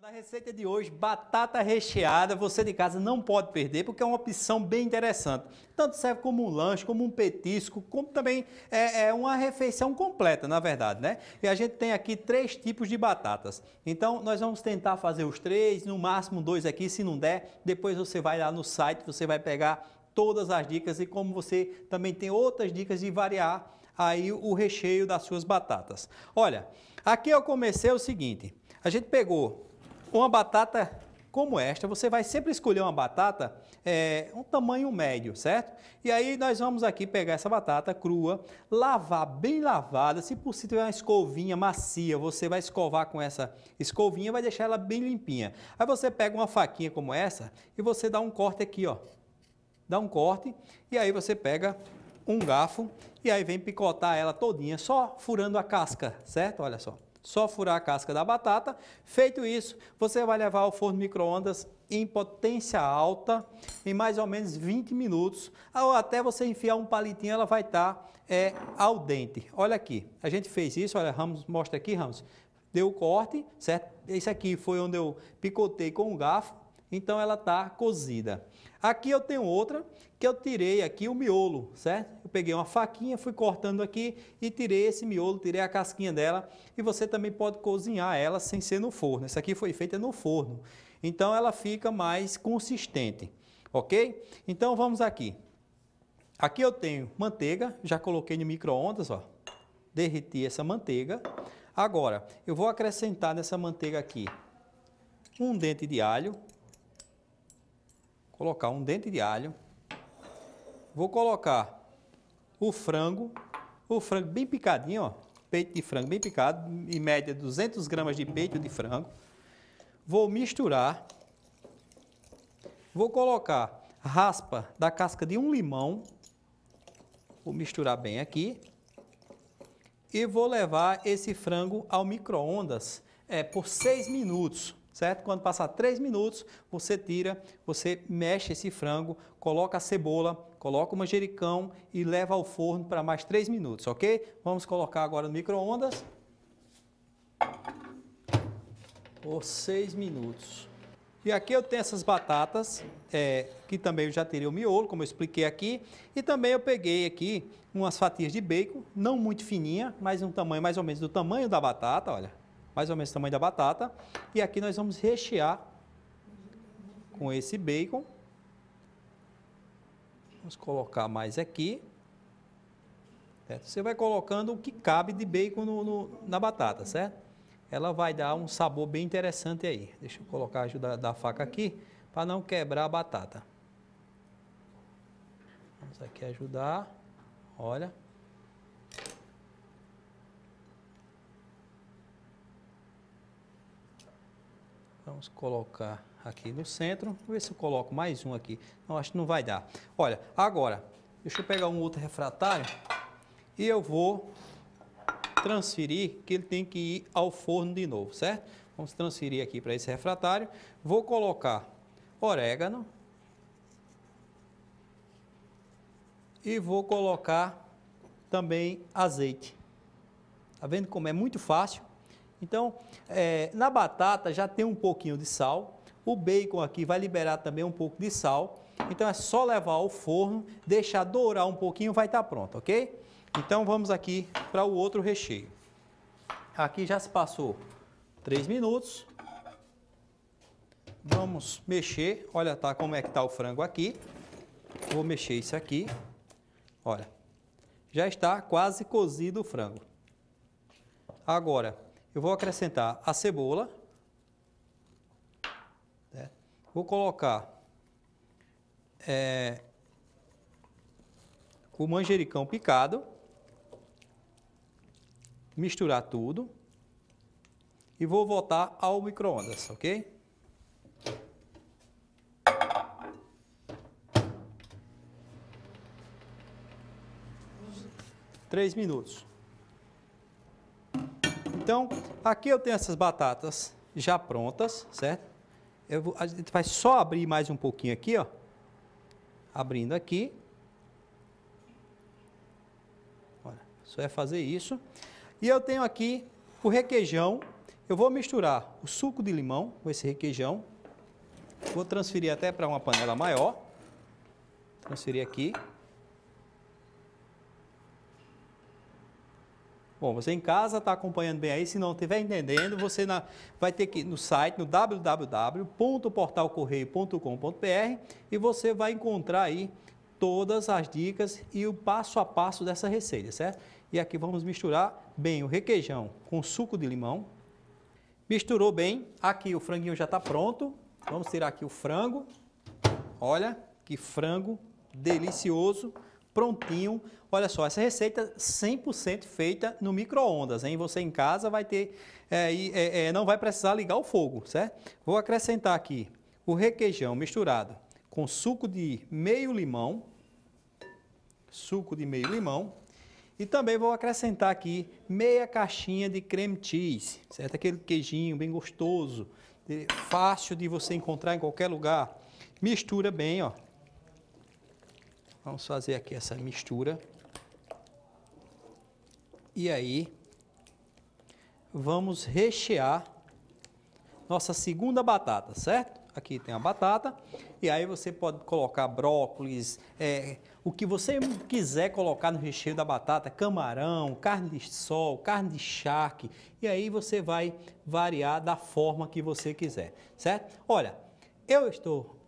Da receita de hoje, batata recheada, você de casa não pode perder, porque é uma opção bem interessante. Tanto serve como um lanche, como um petisco, como também é, é, uma refeição completa, na verdade, né? E a gente tem aqui três tipos de batatas. Então, nós vamos tentar fazer os três, no máximo dois aqui, se não der, depois você vai lá no site, você vai pegar todas as dicas e como você também tem outras dicas de variar aí o recheio das suas batatas. Olha, aqui eu comecei o seguinte, a gente pegou uma batata como esta, você vai sempre escolher uma batata é, um tamanho médio, certo? E aí nós vamos aqui pegar essa batata crua, lavar bem lavada, se possível tiver uma escovinha macia, você vai escovar com essa escovinha, vai deixar ela bem limpinha. Aí você pega uma faquinha como essa e você dá um corte aqui, ó. Dá um corte e aí você pega um garfo e aí vem picotar ela todinha, só furando a casca, certo? Olha só. Só furar a casca da batata. Feito isso, você vai levar ao forno micro-ondas em potência alta, em mais ou menos 20 minutos, ou até você enfiar um palitinho, ela vai estar tá, é, al dente. Olha aqui, a gente fez isso, olha, Ramos, mostra aqui, Ramos. Deu o corte, certo? Esse aqui foi onde eu picotei com o garfo, então ela está cozida. Aqui eu tenho outra que eu tirei aqui o miolo, certo? Eu peguei uma faquinha, fui cortando aqui e tirei esse miolo, tirei a casquinha dela. E você também pode cozinhar ela sem ser no forno. Essa aqui foi feita no forno. Então ela fica mais consistente, ok? Então vamos aqui. Aqui eu tenho manteiga, já coloquei no micro-ondas, ó. Derreti essa manteiga. Agora, eu vou acrescentar nessa manteiga aqui um dente de alho, colocar um dente de alho, vou colocar o frango, o frango bem picadinho, ó, peito de frango bem picado, em média 200 gramas de peito de frango. Vou misturar, vou colocar raspa da casca de um limão, vou misturar bem aqui e vou levar esse frango ao micro-ondas é, por 6 minutos certo? Quando passar 3 minutos, você tira, você mexe esse frango, coloca a cebola, coloca o manjericão e leva ao forno para mais 3 minutos, ok? Vamos colocar agora no micro-ondas por 6 minutos. E aqui eu tenho essas batatas, é, que também eu já teria o miolo, como eu expliquei aqui. E também eu peguei aqui umas fatias de bacon, não muito fininha, mas um tamanho mais ou menos do tamanho da batata, olha mais ou menos o tamanho da batata. E aqui nós vamos rechear com esse bacon. Vamos colocar mais aqui. Certo? Você vai colocando o que cabe de bacon no, no, na batata, certo? Ela vai dar um sabor bem interessante aí. Deixa eu colocar a ajuda da faca aqui para não quebrar a batata. Vamos aqui ajudar. Olha. Vamos colocar aqui no centro. Vamos ver se eu coloco mais um aqui. Não, acho que não vai dar. Olha, agora, deixa eu pegar um outro refratário e eu vou transferir que ele tem que ir ao forno de novo, certo? Vamos transferir aqui para esse refratário. Vou colocar orégano. E vou colocar também azeite. Tá vendo como é muito fácil? Então, é, na batata já tem um pouquinho de sal, o bacon aqui vai liberar também um pouco de sal, então é só levar ao forno, deixar dourar um pouquinho, vai estar tá pronto, ok? Então vamos aqui para o outro recheio. Aqui já se passou 3 minutos. Vamos mexer, olha tá como é que está o frango aqui. Vou mexer isso aqui. Olha, já está quase cozido o frango. Agora, eu vou acrescentar a cebola, né? vou colocar é, o manjericão picado, misturar tudo e vou voltar ao micro-ondas, ok? Três minutos. Então, aqui eu tenho essas batatas já prontas, certo? Vou, a gente vai só abrir mais um pouquinho aqui, ó. Abrindo aqui. Olha, só é fazer isso. E eu tenho aqui o requeijão. Eu vou misturar o suco de limão com esse requeijão. Vou transferir até para uma panela maior. Transferir aqui. Bom, você em casa está acompanhando bem aí, se não estiver entendendo, você na, vai ter que ir no site, no www.portalcorreio.com.br e você vai encontrar aí todas as dicas e o passo a passo dessa receita, certo? E aqui vamos misturar bem o requeijão com suco de limão. Misturou bem, aqui o franguinho já está pronto, vamos tirar aqui o frango. Olha que frango delicioso! prontinho. Olha só, essa receita 100% feita no micro-ondas, hein? Você em casa vai ter, é, é, é, não vai precisar ligar o fogo, certo? Vou acrescentar aqui o requeijão misturado com suco de meio limão, suco de meio limão, e também vou acrescentar aqui meia caixinha de creme cheese, certo? Aquele queijinho bem gostoso, fácil de você encontrar em qualquer lugar. Mistura bem, ó. Vamos fazer aqui essa mistura. E aí, vamos rechear nossa segunda batata, certo? Aqui tem a batata. E aí você pode colocar brócolis, é, o que você quiser colocar no recheio da batata, camarão, carne de sol, carne de charque. E aí você vai variar da forma que você quiser, certo? Olha, eu estou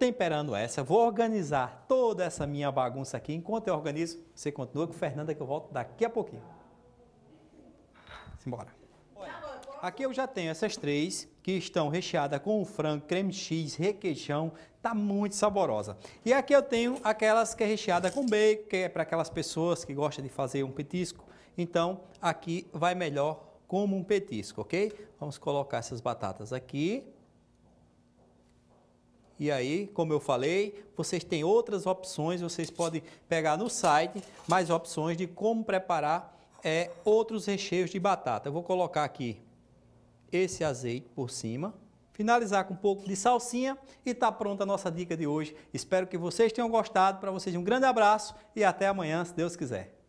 temperando essa, vou organizar toda essa minha bagunça aqui. Enquanto eu organizo, você continua com Fernanda que eu volto daqui a pouquinho. Simbora. Aqui eu já tenho essas três que estão recheadas com frango, creme cheese, requeijão, tá muito saborosa. E aqui eu tenho aquelas que é recheada com bacon, que é para aquelas pessoas que gostam de fazer um petisco. Então, aqui vai melhor como um petisco, ok? Vamos colocar essas batatas aqui. E aí, como eu falei, vocês têm outras opções, vocês podem pegar no site mais opções de como preparar é, outros recheios de batata. Eu vou colocar aqui esse azeite por cima, finalizar com um pouco de salsinha e está pronta a nossa dica de hoje. Espero que vocês tenham gostado. Para vocês um grande abraço e até amanhã, se Deus quiser.